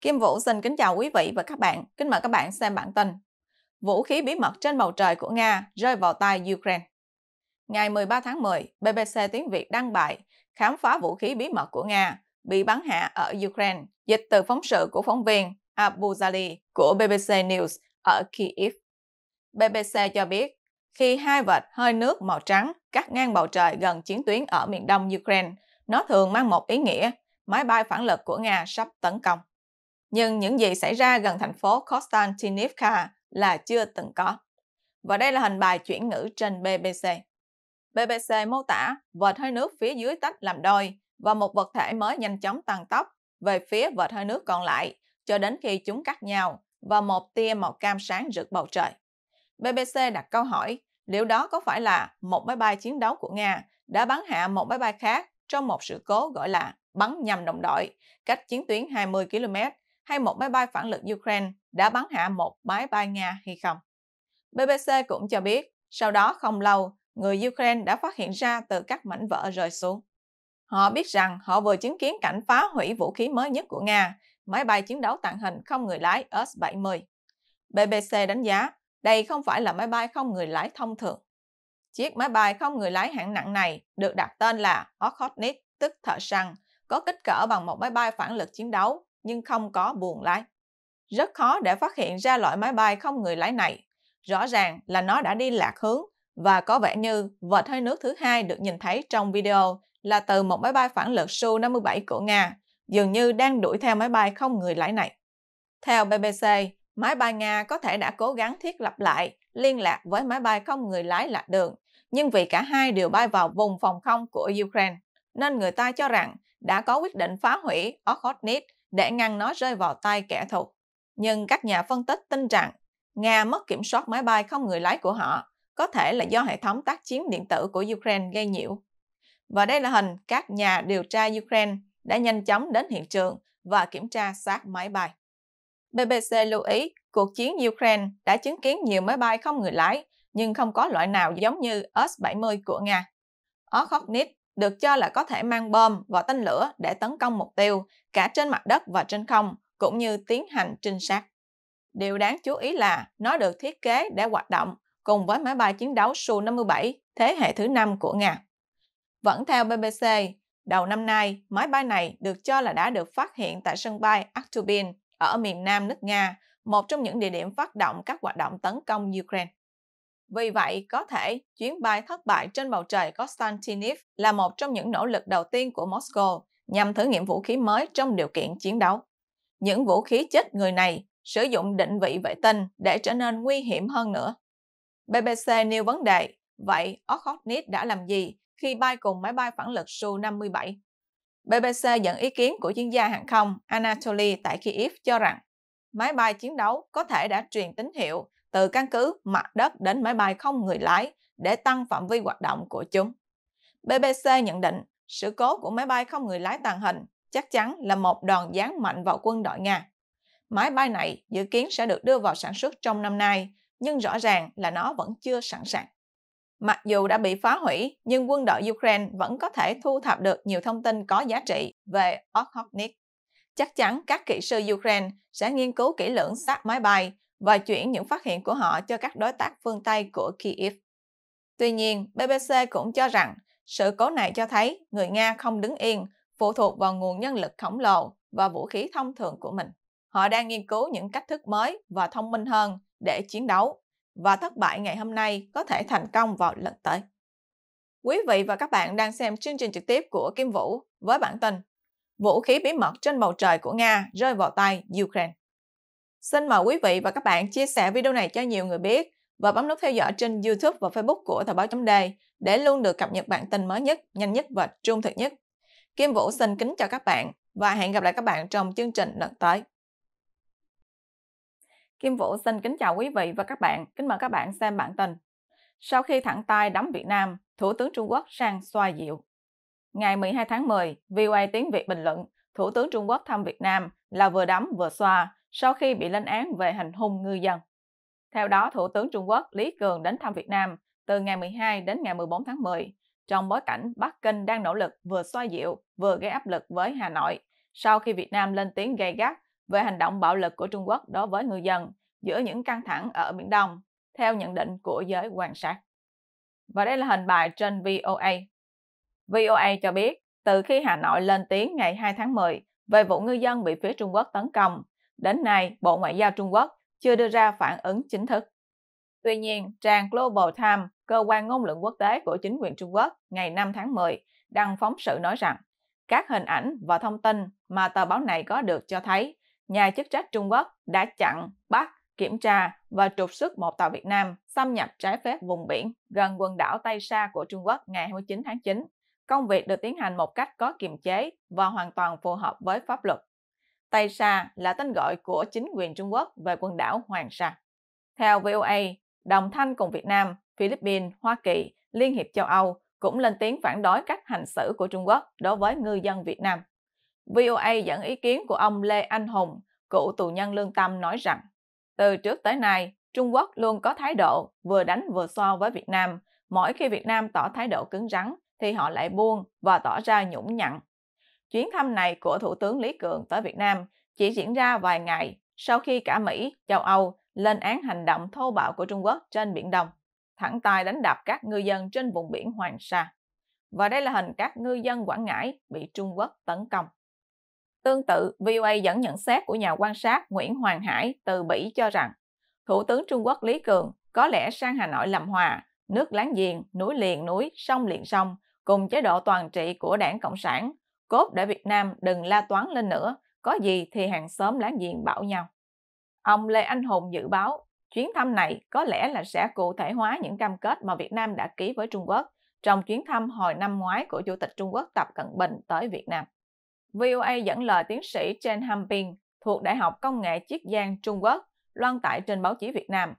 Kim Vũ xin kính chào quý vị và các bạn. Kính mời các bạn xem bản tin. Vũ khí bí mật trên bầu trời của Nga rơi vào tay Ukraine. Ngày 13 tháng 10, BBC tiếng Việt đăng bài khám phá vũ khí bí mật của Nga bị bắn hạ ở Ukraine, dịch từ phóng sự của phóng viên Abu Zali của BBC News ở Kyiv. BBC cho biết, khi hai vệt hơi nước màu trắng cắt ngang bầu trời gần chiến tuyến ở miền đông Ukraine, nó thường mang một ý nghĩa, máy bay phản lực của Nga sắp tấn công nhưng những gì xảy ra gần thành phố Konstantinivka là chưa từng có. Và đây là hình bài chuyển ngữ trên BBC. BBC mô tả vệt hơi nước phía dưới tách làm đôi và một vật thể mới nhanh chóng tăng tốc về phía vệt hơi nước còn lại cho đến khi chúng cắt nhau và một tia màu cam sáng rực bầu trời. BBC đặt câu hỏi liệu đó có phải là một máy bay chiến đấu của Nga đã bắn hạ một máy bay khác trong một sự cố gọi là bắn nhầm đồng đội cách chiến tuyến 20 km hay một máy bay phản lực Ukraine đã bắn hạ một máy bay Nga hay không. BBC cũng cho biết, sau đó không lâu, người Ukraine đã phát hiện ra từ các mảnh vỡ rơi xuống. Họ biết rằng họ vừa chứng kiến cảnh phá hủy vũ khí mới nhất của Nga, máy bay chiến đấu tàng hình không người lái S-70. BBC đánh giá, đây không phải là máy bay không người lái thông thường. Chiếc máy bay không người lái hạng nặng này được đặt tên là Okhotnik, tức thợ săn, có kích cỡ bằng một máy bay phản lực chiến đấu nhưng không có buồng lái. Rất khó để phát hiện ra loại máy bay không người lái này. Rõ ràng là nó đã đi lạc hướng và có vẻ như vệt hơi nước thứ hai được nhìn thấy trong video là từ một máy bay phản lực Su-57 của Nga, dường như đang đuổi theo máy bay không người lái này. Theo BBC, máy bay Nga có thể đã cố gắng thiết lập lại liên lạc với máy bay không người lái lạc đường, nhưng vì cả hai đều bay vào vùng phòng không của Ukraine, nên người ta cho rằng đã có quyết định phá hủy Okhotsk để ngăn nó rơi vào tay kẻ thù. Nhưng các nhà phân tích tin rằng Nga mất kiểm soát máy bay không người lái của họ có thể là do hệ thống tác chiến điện tử của Ukraine gây nhiễu. Và đây là hình các nhà điều tra Ukraine đã nhanh chóng đến hiện trường và kiểm tra xác máy bay. BBC lưu ý cuộc chiến Ukraine đã chứng kiến nhiều máy bay không người lái nhưng không có loại nào giống như S-70 của Nga. Okhotnik được cho là có thể mang bom và tên lửa để tấn công mục tiêu cả trên mặt đất và trên không, cũng như tiến hành trinh sát. Điều đáng chú ý là nó được thiết kế để hoạt động cùng với máy bay chiến đấu Su-57 thế hệ thứ 5 của Nga. Vẫn theo BBC, đầu năm nay, máy bay này được cho là đã được phát hiện tại sân bay Aktubin ở miền nam nước Nga, một trong những địa điểm phát động các hoạt động tấn công Ukraine. Vì vậy, có thể chuyến bay thất bại trên bầu trời Konstantinov là một trong những nỗ lực đầu tiên của Moscow nhằm thử nghiệm vũ khí mới trong điều kiện chiến đấu. Những vũ khí chết người này sử dụng định vị vệ tinh để trở nên nguy hiểm hơn nữa. BBC nêu vấn đề, vậy Okhotnik đã làm gì khi bay cùng máy bay phản lực Su-57? BBC dẫn ý kiến của chuyên gia hàng không Anatoly tại Kyiv cho rằng máy bay chiến đấu có thể đã truyền tín hiệu từ căn cứ mặt đất đến máy bay không người lái để tăng phạm vi hoạt động của chúng. BBC nhận định sự cố của máy bay không người lái tàng hình chắc chắn là một đòn giáng mạnh vào quân đội Nga. Máy bay này dự kiến sẽ được đưa vào sản xuất trong năm nay, nhưng rõ ràng là nó vẫn chưa sẵn sàng. Mặc dù đã bị phá hủy, nhưng quân đội Ukraine vẫn có thể thu thập được nhiều thông tin có giá trị về Okhotnik. Chắc chắn các kỹ sư Ukraine sẽ nghiên cứu kỹ lưỡng xác máy bay và chuyển những phát hiện của họ cho các đối tác phương Tây của Kiev. Tuy nhiên, BBC cũng cho rằng sự cố này cho thấy người Nga không đứng yên, phụ thuộc vào nguồn nhân lực khổng lồ và vũ khí thông thường của mình. Họ đang nghiên cứu những cách thức mới và thông minh hơn để chiến đấu, và thất bại ngày hôm nay có thể thành công vào lần tới. Quý vị và các bạn đang xem chương trình trực tiếp của Kim Vũ với bản tin Vũ khí bí mật trên bầu trời của Nga rơi vào tay Ukraine. Xin mời quý vị và các bạn chia sẻ video này cho nhiều người biết và bấm nút theo dõi trên YouTube và Facebook của Thời báo chấm đề để luôn được cập nhật bản tin mới nhất, nhanh nhất và trung thực nhất. Kim Vũ xin kính chào các bạn và hẹn gặp lại các bạn trong chương trình lần tới. Kim Vũ xin kính chào quý vị và các bạn, kính mời các bạn xem bản tin. Sau khi thẳng tay đấm Việt Nam, Thủ tướng Trung Quốc sang xoa dịu. Ngày 12 tháng 10, VOA tiếng Việt bình luận, Thủ tướng Trung Quốc thăm Việt Nam là vừa đấm vừa xoa, sau khi bị lên án về hành hung ngư dân. Theo đó, Thủ tướng Trung Quốc Lý Cường đến thăm Việt Nam từ ngày 12 đến ngày 14 tháng 10, trong bối cảnh Bắc Kinh đang nỗ lực vừa xoa dịu vừa gây áp lực với Hà Nội sau khi Việt Nam lên tiếng gay gắt về hành động bạo lực của Trung Quốc đối với ngư dân giữa những căng thẳng ở Biển Đông, theo nhận định của giới quan sát. Và đây là hình bài trên VOA. VOA cho biết, từ khi Hà Nội lên tiếng ngày 2 tháng 10 về vụ ngư dân bị phía Trung Quốc tấn công, Đến nay, Bộ Ngoại giao Trung Quốc chưa đưa ra phản ứng chính thức. Tuy nhiên, trang Global Times, cơ quan ngôn luận quốc tế của chính quyền Trung Quốc ngày 5 tháng 10, đăng phóng sự nói rằng các hình ảnh và thông tin mà tờ báo này có được cho thấy nhà chức trách Trung Quốc đã chặn, bắt, kiểm tra và trục xuất một tàu Việt Nam xâm nhập trái phép vùng biển gần quần đảo Tây Sa của Trung Quốc ngày 29 tháng 9. Công việc được tiến hành một cách có kiềm chế và hoàn toàn phù hợp với pháp luật. Tây Sa là tên gọi của chính quyền Trung Quốc về quần đảo Hoàng Sa. Theo VOA, đồng thanh cùng Việt Nam, Philippines, Hoa Kỳ, Liên hiệp châu Âu cũng lên tiếng phản đối các hành xử của Trung Quốc đối với ngư dân Việt Nam. VOA dẫn ý kiến của ông Lê Anh Hùng, cựu tù nhân lương tâm nói rằng, từ trước tới nay, Trung Quốc luôn có thái độ vừa đánh vừa so với Việt Nam. Mỗi khi Việt Nam tỏ thái độ cứng rắn thì họ lại buông và tỏ ra nhũng nhặn Chuyến thăm này của Thủ tướng Lý Cường tới Việt Nam chỉ diễn ra vài ngày sau khi cả Mỹ, châu Âu lên án hành động thô bạo của Trung Quốc trên Biển Đông, thẳng tay đánh đập các ngư dân trên vùng biển Hoàng Sa. Và đây là hình các ngư dân Quảng Ngãi bị Trung Quốc tấn công. Tương tự, VOA dẫn nhận xét của nhà quan sát Nguyễn Hoàng Hải từ Bỉ cho rằng, Thủ tướng Trung Quốc Lý Cường có lẽ sang Hà Nội làm hòa, nước láng giềng, núi liền núi, sông liền sông, cùng chế độ toàn trị của đảng Cộng sản, cốt để Việt Nam đừng la toán lên nữa, có gì thì hàng xóm láng giềng bảo nhau. Ông Lê Anh Hùng dự báo, chuyến thăm này có lẽ là sẽ cụ thể hóa những cam kết mà Việt Nam đã ký với Trung Quốc trong chuyến thăm hồi năm ngoái của Chủ tịch Trung Quốc Tập Cận Bình tới Việt Nam. VOA dẫn lời tiến sĩ Chen Hamping thuộc Đại học Công nghệ Chiết Giang Trung Quốc loan tải trên báo chí Việt Nam.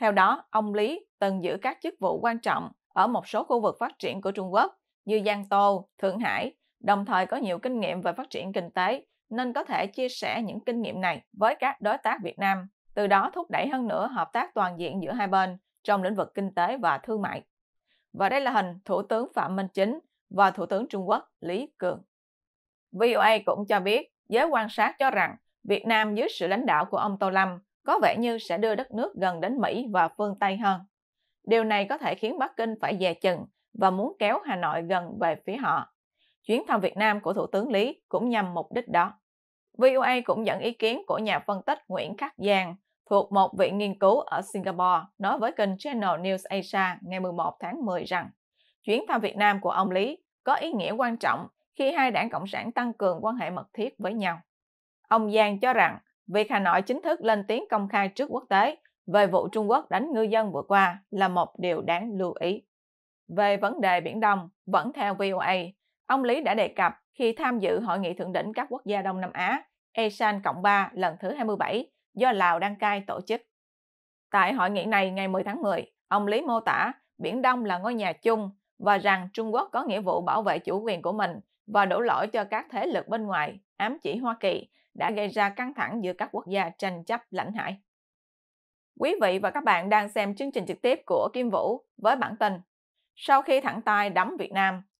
Theo đó, ông Lý từng giữ các chức vụ quan trọng ở một số khu vực phát triển của Trung Quốc như Giang Tô, Thượng Hải đồng thời có nhiều kinh nghiệm về phát triển kinh tế nên có thể chia sẻ những kinh nghiệm này với các đối tác Việt Nam, từ đó thúc đẩy hơn nữa hợp tác toàn diện giữa hai bên trong lĩnh vực kinh tế và thương mại. Và đây là hình Thủ tướng Phạm Minh Chính và Thủ tướng Trung Quốc Lý Cường. VOA cũng cho biết, giới quan sát cho rằng Việt Nam dưới sự lãnh đạo của ông Tô Lâm có vẻ như sẽ đưa đất nước gần đến Mỹ và phương Tây hơn. Điều này có thể khiến Bắc Kinh phải dè chừng và muốn kéo Hà Nội gần về phía họ. Chuyến thăm Việt Nam của Thủ tướng Lý cũng nhằm mục đích đó. VOA cũng dẫn ý kiến của nhà phân tích Nguyễn Khắc Giang thuộc một viện nghiên cứu ở Singapore nói với kênh Channel News Asia ngày 11 tháng 10 rằng chuyến thăm Việt Nam của ông Lý có ý nghĩa quan trọng khi hai đảng Cộng sản tăng cường quan hệ mật thiết với nhau. Ông Giang cho rằng việc Hà Nội chính thức lên tiếng công khai trước quốc tế về vụ Trung Quốc đánh ngư dân vừa qua là một điều đáng lưu ý. Về vấn đề Biển Đông, vẫn theo VOA, ông Lý đã đề cập khi tham dự Hội nghị thượng đỉnh các quốc gia Đông Nam Á ASEAN Cộng 3 lần thứ 27 do Lào Đăng Cai tổ chức. Tại hội nghị này ngày 10 tháng 10, ông Lý mô tả Biển Đông là ngôi nhà chung và rằng Trung Quốc có nghĩa vụ bảo vệ chủ quyền của mình và đổ lỗi cho các thế lực bên ngoài, ám chỉ Hoa Kỳ, đã gây ra căng thẳng giữa các quốc gia tranh chấp lãnh hải. Quý vị và các bạn đang xem chương trình trực tiếp của Kim Vũ với bản tin Sau khi thẳng tay đấm Việt Nam,